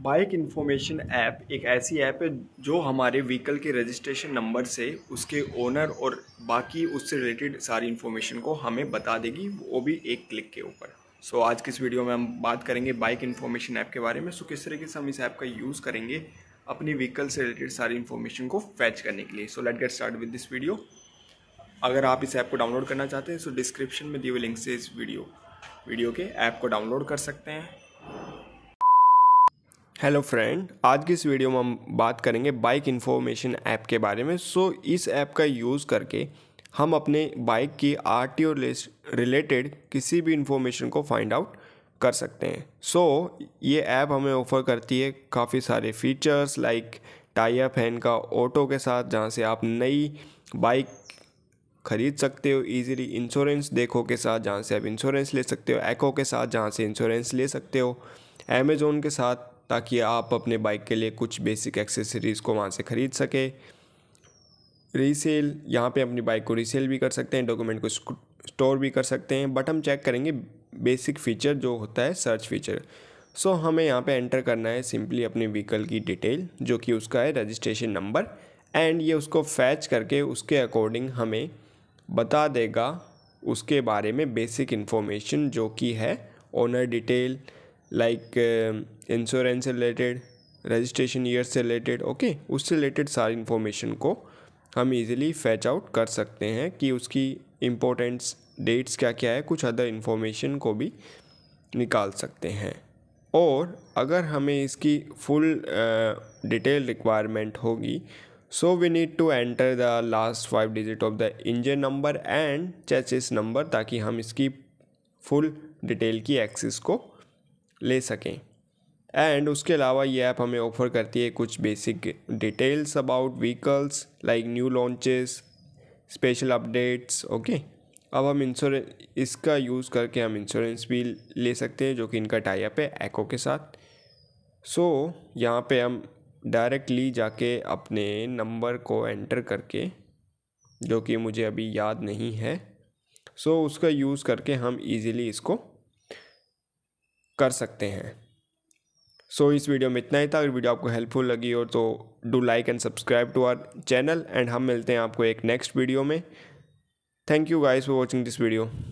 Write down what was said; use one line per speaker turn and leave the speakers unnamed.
bike information app एक ऐसी app है जो हमारे व्हीकल के रजिस्ट्रेशन नंबर से उसके ओनर और बाकी उससे रिलेटेड सारी इन्फॉर्मेशन को हमें बता देगी वो भी एक क्लिक के ऊपर सो so, आज की इस वीडियो में हम बात करेंगे बाइक इन्फॉर्मेशन ऐप के बारे में सो so, किस तरीके से हम इस ऐप का यूज़ करेंगे अपनी व्हीकल से रिलेटेड सारी इन्फॉर्मेशन को फैच करने के लिए so let get start with this video अगर आप इस ऐप को डाउनलोड करना चाहते हैं सो डिस्क्रिप्शन में दिए हुए लिंक से इस वीडियो वीडियो के ऐप को डाउनलोड कर सकते हैं हेलो फ्रेंड आज की इस वीडियो में हम बात करेंगे बाइक इन्फॉर्मेशन ऐप के बारे में सो so, इस ऐप का यूज़ करके हम अपने बाइक की आर टी ओ रिलेटेड किसी भी इन्फॉर्मेशन को फाइंड आउट कर सकते हैं सो so, ये ऐप हमें ऑफ़र करती है काफ़ी सारे फीचर्स लाइक टायर फैन का ऑटो के साथ जहाँ से आप नई बाइक खरीद सकते हो इजीली इंश्योरेंस देखो के साथ जहाँ से आप इंश्योरेंस ले सकते हो एको के साथ जहाँ से इंश्योरेंस ले सकते हो अमेज़ोन के साथ ताकि आप अपने बाइक के लिए कुछ बेसिक एक्सेसरीज़ को वहाँ से ख़रीद सकें रीसेल यहाँ पे अपनी बाइक को रीसेल भी कर सकते हैं डॉक्यूमेंट को स्टोर भी कर सकते हैं बट हम चेक करेंगे बेसिक फ़ीचर जो होता है सर्च फीचर सो so, हमें यहाँ पे एंटर करना है सिंपली अपने व्हीकल की डिटेल जो कि उसका है रजिस्ट्रेशन नंबर एंड ये उसको फैच करके उसके अकॉर्डिंग हमें बता देगा उसके बारे में बेसिक इन्फॉर्मेशन जो कि है ओनर डिटेल लाइक इंश्योरेंस से रिलेटेड रजिस्ट्रेशन ईयर से रिलेटेड ओके उससे रिलेटेड सारी इन्फॉर्मेशन को हम इजीली फैच आउट कर सकते हैं कि उसकी इम्पोर्टेंट्स डेट्स क्या क्या है कुछ अदर इन्फॉर्मेशन को भी निकाल सकते हैं और अगर हमें इसकी फुल डिटेल रिक्वायरमेंट होगी so we need to enter the last five digit of the engine number and chassis number ताकि हम इसकी फुल डिटेल की एक्सेस को ले सकें एंड उसके अलावा ये ऐप हमें ऑफर करती है कुछ basic details about vehicles like new launches special updates okay अब हम इंश्योरेंस इसका यूज़ करके हम इंश्योरेंस भी ले सकते हैं जो कि इनका टाइप है एको के साथ सो so, यहाँ पे हम डायरेक्टली जाके अपने नंबर को एंटर करके जो कि मुझे अभी याद नहीं है सो so, उसका यूज़ करके हम इजीली इसको कर सकते हैं सो so, इस वीडियो में इतना ही था अगर वीडियो आपको हेल्पफुल लगी हो तो do like and subscribe to our channel and हम मिलते हैं आपको एक नेक्स्ट वीडियो में thank you guys for watching this video